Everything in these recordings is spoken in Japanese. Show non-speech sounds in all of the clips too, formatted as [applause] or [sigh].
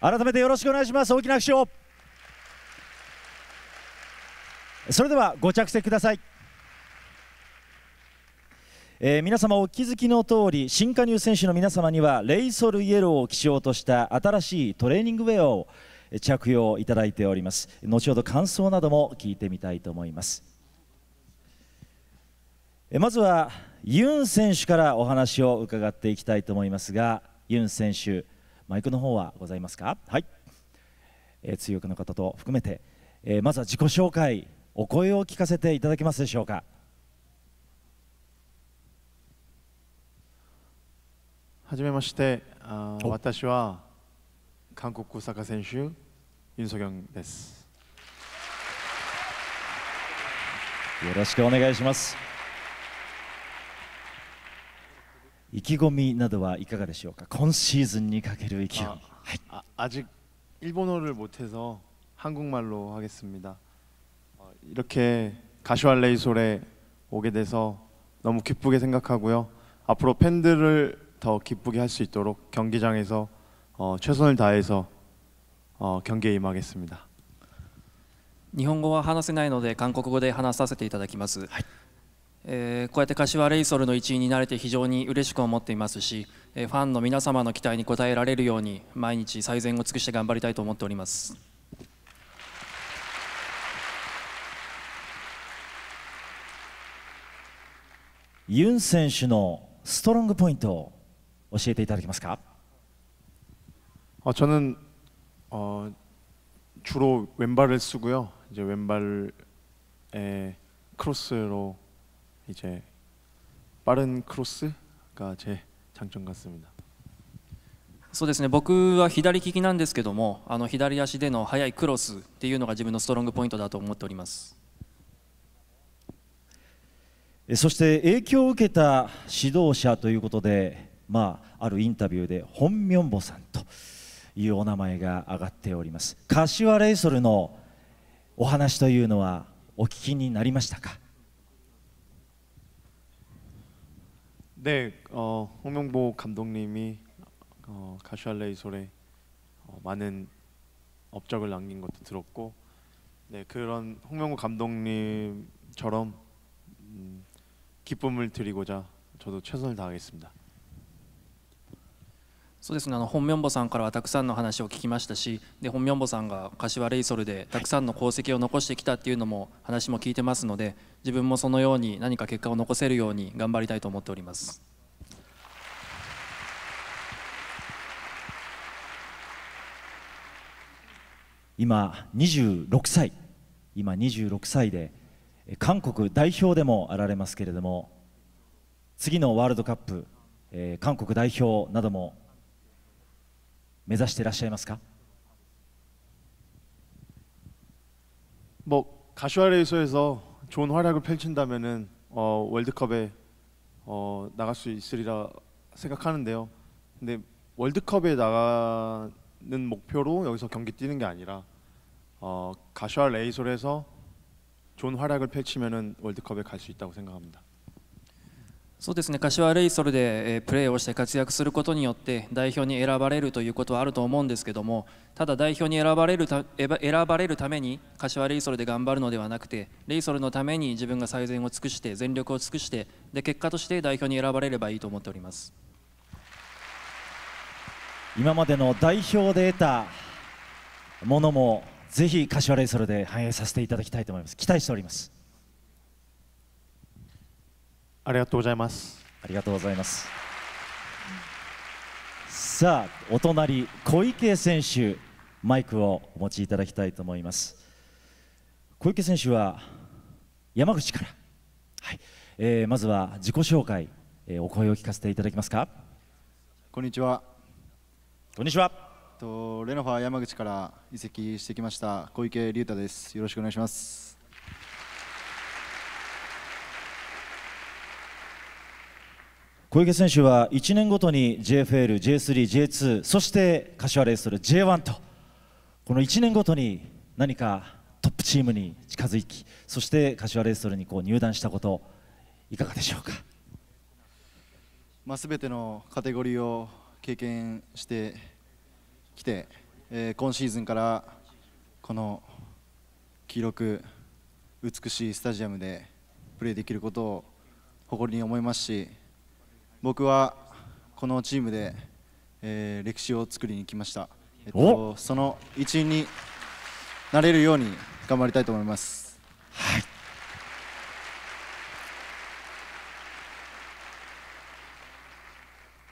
改めてよろしくお願いします大きな拍手をそれではご着席くださいえー、皆様お気づきの通り新加入選手の皆様にはレイソルイエローを基調とした新しいトレーニングウェアを着用いただいております後ほど感想なども聞いてみたいと思いますまずはユン選手からお話を伺っていきたいと思いますがユン選手マイクの方はございますかはい、えー、通訳の方と含めて、えー、まずは自己紹介お声を聞かせていただけますでしょうかはじめましてあ私は韓国サッカー選手ユン・ソギョンですよろしくお願いします意気込みなどはいかがでしょうか今シーズンにかける意気込み 아, 아 일본어를 못해서 한국말로 하겠습니다. 어, 이렇게 가슈알레이솔에 오게 돼서 너무 기쁘게 생각하고요. 앞으로 팬들을 더 기쁘게 할 수 있도록 경기장에서 어, 최선을 다해서 어, 경기에 임하겠습니다. 日本語は話せないので韓国語で話させていただきます、はい、えー、こうやって柏レイソルの一員になれて非常に嬉しく思っていますし、えー、ファンの皆様の期待に応えられるように毎日最善を尽くして頑張りたいと思っております。ユン選手のストロングポイントを教えていただけますか。あ、저는어주로왼발을쓰고요이제왼발에크로스로이제빠른크로스가제장점같습니다そうですね僕は左利きなんですけどもあの左足での速いクロスっていうのが自分のストロングポイントだと思っておりますそして影響を受けた指導者ということで、まあ、あるインタビューで本ミョンボさんというお名前が挙がっております柏レイソルのお話というのはお聞きになりましたか 네, 어, 홍명보 감독님이 어, 가슈알레이 소에 어, 많은 업적을 남긴 것도 들었고, 네 그런 홍명보 감독님처럼 음, 기쁨을 드리고자 저도 최선을 다하겠습니다. そうですねあの本名坊さんからはたくさんの話を聞きましたしで本名坊さんが柏レイソルでたくさんの功績を残してきたっていうのも話も聞いてますので自分もそのように何か結果を残せるように頑張りたいと思っております。今二十六歳今二十六歳で韓国代表でもあられますけれども次のワールドカップ、えー、韓国代表なども 目指していらっしゃいますか뭐 가슈아레이소에서 좋은 활약을 펼친다면은 어, 월드컵에 어, 나갈 수 있으리라 생각하는데요. 근데 월드컵에 나가는 목표로 여기서 경기 뛰는 게 아니라 어, 가슈아 레이솔에서 좋은 활약을 펼치면은 월드컵에 갈 수 있다고 생각합니다. そうですね柏レイソルで、えプレーをして活躍することによって代表に選ばれるということはあると思うんですけどもただ代表に選ばれるた選ばれるために柏レイソルで頑張るのではなくてレイソルのために自分が最善を尽くして全力を尽くしてで結果として代表に選ばれればいいと思っております今までの代表で得たものもぜひ柏レイソルで反映させていただきたいと思います期待しておりますありがとうございますありがとうございますさあお隣小池選手マイクをお持ちいただきたいと思います小池選手は山口から、はいえー、まずは自己紹介、えー、お声を聞かせていただけますかこんにちはこんにちはとレノファ山口から移籍してきました小池龍太ですよろしくお願いします小池選手は1年ごとに JFL、J3、J2 そして柏レイソル J1 とこの1年ごとに何かトップチームに近づきそして柏レイソルにこう入団したこといかがでしょうか、まあ、全てのカテゴリーを経験してきて、えー、今シーズンからこの黄色く美しいスタジアムでプレーできることを誇りに思いますし僕はこのチームで、えー、歴史を作りに来ました、えっと、その一員になれるように頑張りたいと思います。はい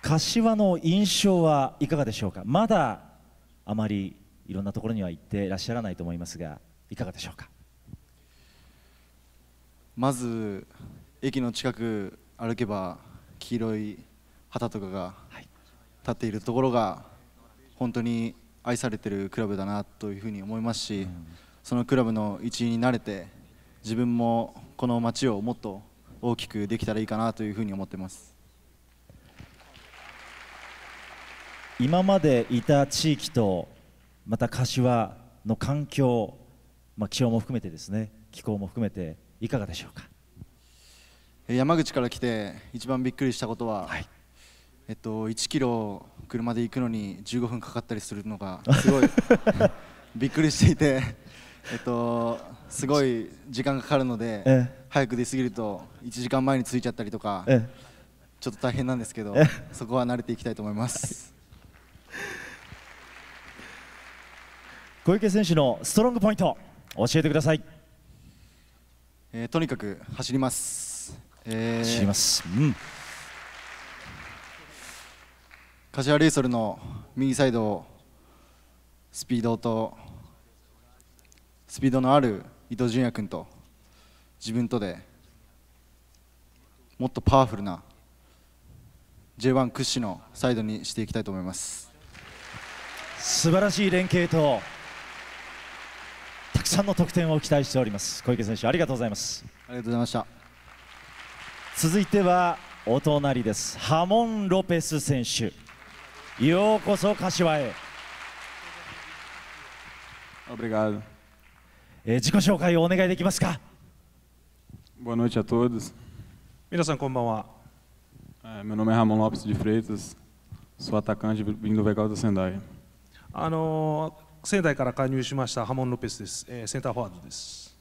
柏の印象はいかがでしょうかまだあまりいろんなところには行ってらっしゃらないと思いますがいかがでしょうかまず駅の近く歩けば黄色い旗とかが立っているところが本当に愛されてるクラブだなというふうに思いますし、そのクラブの一員になれて自分もこの街をもっと大きくできたらいいかなというふうに思ってます今までいた地域とまた柏の環境、まあ、気温も含めてですね気候も含めていかがでしょうか。山口から来て一番びっくりしたことは、はい、えっと、1キロ車で行くのに15分かかったりするのが [laughs] すごいびっくりしていて、えっと、すごい時間がかかるので、早く出過ぎると1時間前に着いちゃったりとか、ちょっと大変なんですけどそこは慣れていきたいと思います。小池選手のストロングポイント教えてください、えー、とにかく走ります走ります、うん、柏レイソルの右サイドスピードとスピードのある伊藤純也君と自分とでもっとパワフルな J1 屈指のサイドにしていきたいと思います素晴らしい連携とたくさんの得点を期待しております小池選手ありがとうございますありがとうございました続いてはお隣ですハモン・ロペス選手ようこそ柏へ Obrigado. 自己紹介をお願いできますか Boa noite a todos. 皆さんこんばんは Meu nome é Ramon Lopes de Freitas Sou atacante vindo do Vegal d Sendai あのー、仙から加入しましたハモン・ロペスです、えセンターフォワードです、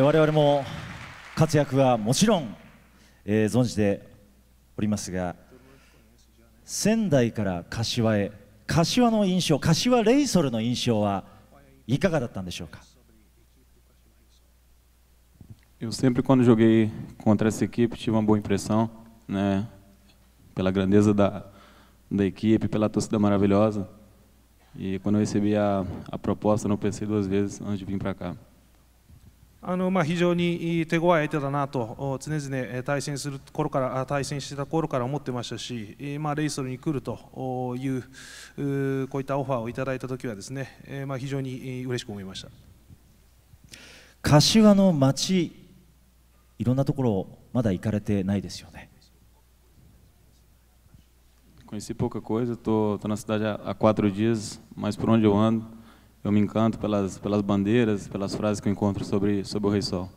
我々も活躍はもちろん、えー、存じておりますが仙台から柏へ柏の印象柏レイソルの印象はいかがだったんでしょうか Eu sempre, quando joguei contra essa equipe, tive uma boa impressão, né? Pela grandeza da, da equipe, pela torcida maravilhosa. E quando eu recebi a, a proposta, não pensei duas vezes antes de vir para cá. あのまあ、非常に手強い相手だなと常々対戦する頃から対戦してた頃から思ってましたし、まあ、レイソルに来るというこういったオファーをいただいた時はですね、まあ、非常に嬉しく思いました柏の街いろんなところまだ行かれてないですよね。Conheci pouca coisa, estou na cidade há quatro dias, mas por onde eu ando, eu me encanto pelas, pelas bandeiras, pelas frases que eu encontro sobre, sobre o Rei Sol.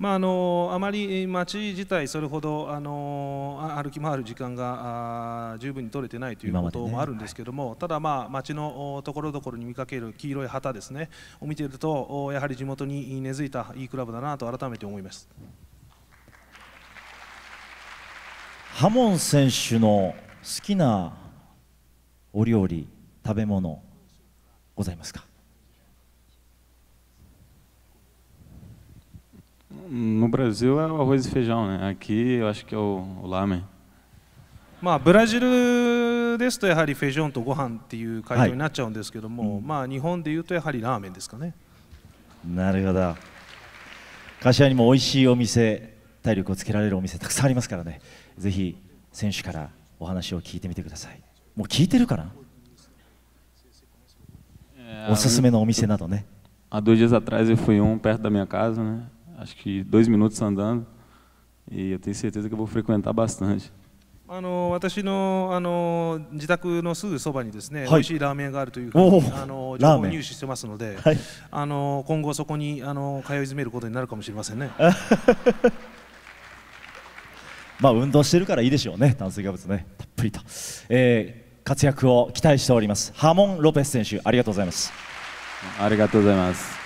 まあ、あのあまり街自体、それほどあの歩き回る時間があ十分に取れてないということもあるんですけども、ね、ただ、まあ、街のところどころに見かける黄色い旗ですねを見ていると、やはり地元に根付いたいいクラブだなと改めて思いますハモン選手の好きなお料理、食べ物。ございますか No Brasil é o arroz e feijão, né? Aqui eu acho que é o, o ramen. まあブラジルですとやはりフェジョンとご飯っていう回答になっちゃうんですけども、はい、まあ日本でいうとやはりラーメンですかね。なるほど。柏にも美味しいお店、体力をつけられるお店たくさんありますからね。ぜひ選手からお話を聞いてみてください。もう聞いてるかな？o susume no omise nado, né? Há dois dias atrás eu fui um perto da minha casa, né? Acho que dois minutos andando. E eu tenho certeza que eu vou frequentar bastante. あの私のあの自宅のすぐそばにですね、はい、美味しいラーメンがあるというふうにあの情報を入手してますので、はい、あの今後そこにあの通い詰めることになるかもしれませんね。まあ運動してるからいいでしょうね炭水化物ねたっぷりと。えー活躍を期待しておりますハモン・ロペス選手ありがとうございますありがとうございます